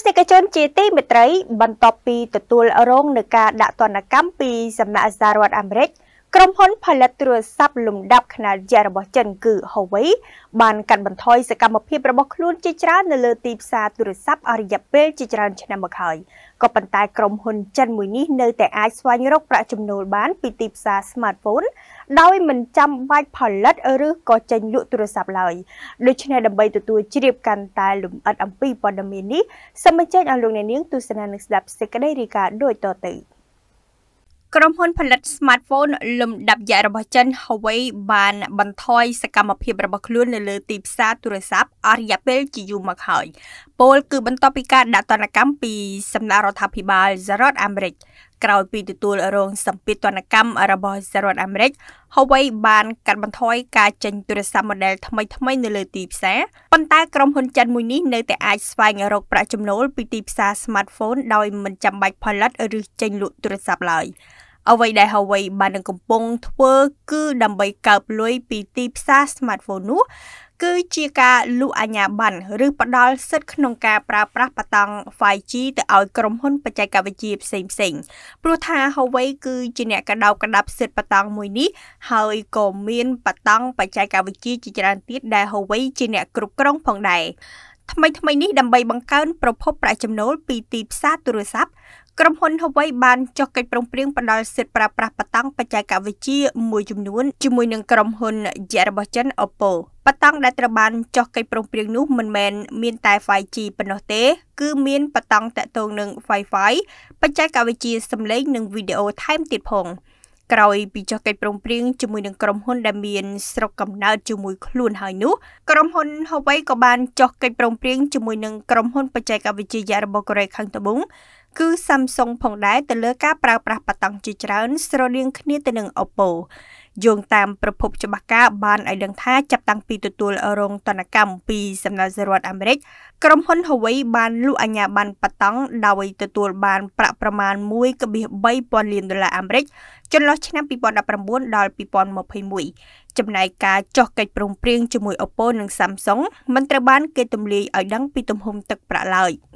ស្សនិកជនជាទីមេត្រីបន្ទាប់ពីទទួលរងនឹងការដាក់ទណ្ឌកម្មពីសំណាក់សហរដ្ឋអាមេរិកក្រុមហ៊ុនផលិតទូរស័ព្ទលំដាប់ខ្នាតយក្សរបស់ចិនគឺ Huawei បានកាត់បន្ថយសកម្មភាពរបស់ខ្លួនជាច្រើននៅលើទីផ្សារទូរស័ព្ទអរិយពេលជាច្រើនឆ្នាំមកហើយក៏ប៉ុន្តែក្រុមហ៊ុនចិនមួយនេះនៅតែអាចស្វែងរកប្រាក់ចំណូលបានពីទីផ្សារ smartphone ដោយមិនចាំបាច់ផលិតឬក៏ចេញលក់ទូរស័ព្ទឡើយដូច្នេះដើម្បីទទួលជ្រាបកាន់តែលម្អិតអំពីព័ត៌មាននេះសូមអញ្ជើញឲ្យលោកអ្នកនាងទស្សនានិងស្ដាប់សេចក្តីរាយការណ៍ដូចតទៅក្រុមហ៊ុនផលិត smartphone លំដាប់យ៉ារបស់ចិន Huawei បាន បន្ថយសកម្មភាពរបស់ខ្លួននៅលើទីផ្សារទូរស័ព្ទអស់រយៈពេលជាយូរមកហើយពលគឺបន្ទាប់ពីការដាក់ទណ្ឌកម្មពីសំណាក់រដ្ឋាភិបាលសហរដ្ឋអាមេរិកក្រោយពីទទួលរងសម្ពាធទណ្ឌកម្មរបស់សហរដ្ឋអាមេរិក Huawei បានកាត់បន្ថយការចេញទូរស័ព្ទ model ថ្មីៗនៅលើទីផ្សារប៉ុន្តែក្រុមហ៊ុនចិនមួយនេះនៅតែអាចស្វែងរកប្រាក់ចំណូលពីទីផ្សារ smartphone ដោយមិនចាំបាច់ផលិតឬចេញលក់ទូរស័ព្ទឡើយ។អ្វីដែល Huawei បាននឹងកំពុងធ្វើគឺដើម្បីកើបលុយពីទីផ្សារ smartphone នោះគឺជាការលុអាញាប័ណ្ណឬផ្ដល់សិទ្ធិក្នុងការប្រើប្រាស់បតង់ 5G ទៅឲ្យក្រុមហ៊ុនបច្ចេកវិទ្យាផ្សេងផ្សេងព្រោះថា Huawei គឺជាអ្នកកដោបកដាប់សិទ្ធិបតង់មួយនេះហើយក៏មានបតង់បច្ចេកវិទ្យាជាច្រើនទៀតដែល Huawei ជាអ្នកគ្រប់គ្រងផងដែរថ្មីថ្មីនេះដើម្បីបង្កើនប្រភពប្រាក់ចំណូលពីទីផ្សារទូរស័ព្ទក្រុមហ៊ុន Huawei បានចុះកិច្ចព្រមព្រៀងផ្ដល់សិទ្ធិប្រើប្រាស់បតង់បច្ចេកវិទ្យាមួយចំនួនជាមួយនឹងក្រុមហ៊ុនយៈរបស់ចិន Oppo បតង់ដែលត្រូវបានចុះកិច្ចព្រមព្រៀងនោះមិនមែនមានតែ 5G ប៉ុណ្ណោះទេគឺមានបតង់តាក់ទងនឹង Wi-Fi បច្ចេកវិទ្យាសំឡេងនិងវីដេអូថែមទៀតផង។ក្រោយពីចុះកិច្ចព្រមព្រៀងជាមួយនឹងក្រុមហ៊ុន ដែលមានស្រុកកំណើតជាមួយ ខ្លួនហើយនោះ ក្រុមហ៊ុន Huawei ក៏បានចុះកិច្ចព្រមព្រៀងជាមួយនឹងក្រុមហ៊ុនបច្ចេកវិទ្យារបស់កូរ៉េខាងត្បូងគឺ Samsung ផងដែរទៅលើការប្រើប្រាស់បតង់ជាច្រើនស្រដៀងគ្នាទៅនឹង Oppo យោងតាមប្រភពច្បាស់ការបានឲ្យដឹងថាចាប់តាំងពីទទួលរងតនកម្មពីសំណាក់រដ្ឋអាមេរិកក្រុមហ៊ុន Huawei បានលក់អាជ្ញាប័ណ្ណប៉ាតង់ដោយទទួលបានប្រាក់ប្រមាណ1.3000លានដុល្លារអាមេរិក ចន្លោះឆ្នាំ2019ដល់2021ចំណែកការចុះកិច្ចព្រមព្រៀងជាមួយ Oppo និង Samsung មិនត្រូវបានគេទម្លាយឲ្យដឹងពីទំហំទឹកប្រាក់ឡើយ។